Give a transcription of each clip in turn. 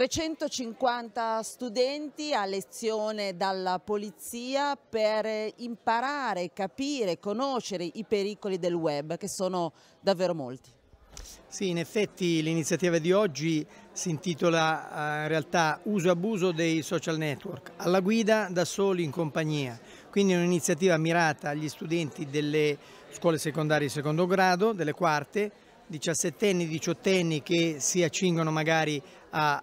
350 studenti a lezione dalla polizia per imparare, capire, conoscere i pericoli del web, che sono davvero molti. Sì, in effetti l'iniziativa di oggi si intitola eh, in realtà Uso e abuso dei social network, alla guida da soli in compagnia. Quindi è un'iniziativa mirata agli studenti delle scuole secondarie di secondo grado, delle quarte, 17enni, 18enni che si accingono magari a,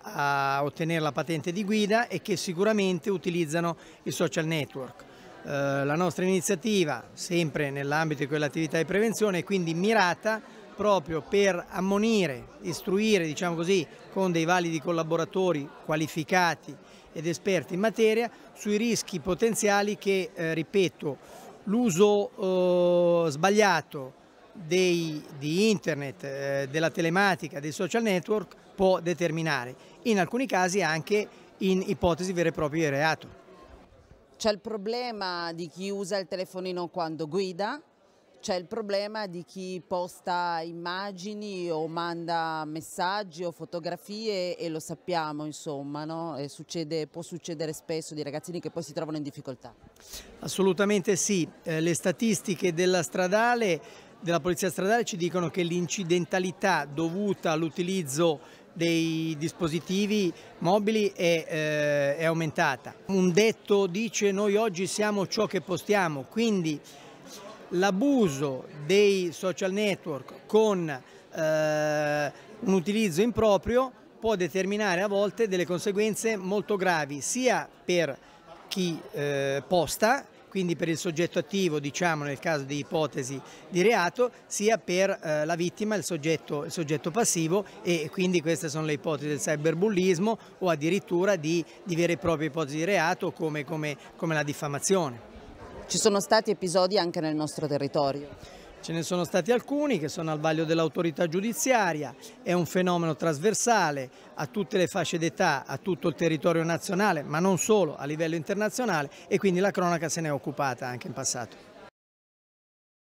a, ottenere la patente di guida e che sicuramente utilizzano i social network. Eh, la nostra iniziativa, sempre nell'ambito di quell'attività di prevenzione, è quindi mirata proprio per ammonire, istruire, diciamo così, con dei validi collaboratori qualificati ed esperti in materia sui rischi potenziali che, eh, ripeto, l'uso eh, sbagliato, dei, di internet, eh, della telematica, dei social network può determinare, in alcuni casi anche in ipotesi vere e proprie di reato. C'è il problema di chi usa il telefonino quando guida, c'è il problema di chi posta immagini o manda messaggi o fotografie e lo sappiamo insomma, no? succede, può succedere spesso di ragazzini che poi si trovano in difficoltà. Assolutamente sì, eh, le statistiche della stradale della Polizia Stradale ci dicono che l'incidentalità dovuta all'utilizzo dei dispositivi mobili è, eh, è, aumentata. Un detto dice noi oggi siamo ciò che postiamo, quindi l'abuso dei social network con eh, un utilizzo improprio può determinare a volte delle conseguenze molto gravi sia per chi eh, posta quindi per il soggetto attivo, diciamo nel caso di ipotesi di reato, sia per eh, la vittima, il soggetto, il soggetto, passivo e quindi queste sono le ipotesi del cyberbullismo o addirittura di, di vere e proprie ipotesi di reato come, come, come la diffamazione. Ci sono stati episodi anche nel nostro territorio? Ce ne sono stati alcuni che sono al vaglio dell'autorità giudiziaria, è un fenomeno trasversale a tutte le fasce d'età, a tutto il territorio nazionale, ma non solo, a livello internazionale e quindi la cronaca se ne è occupata anche in passato.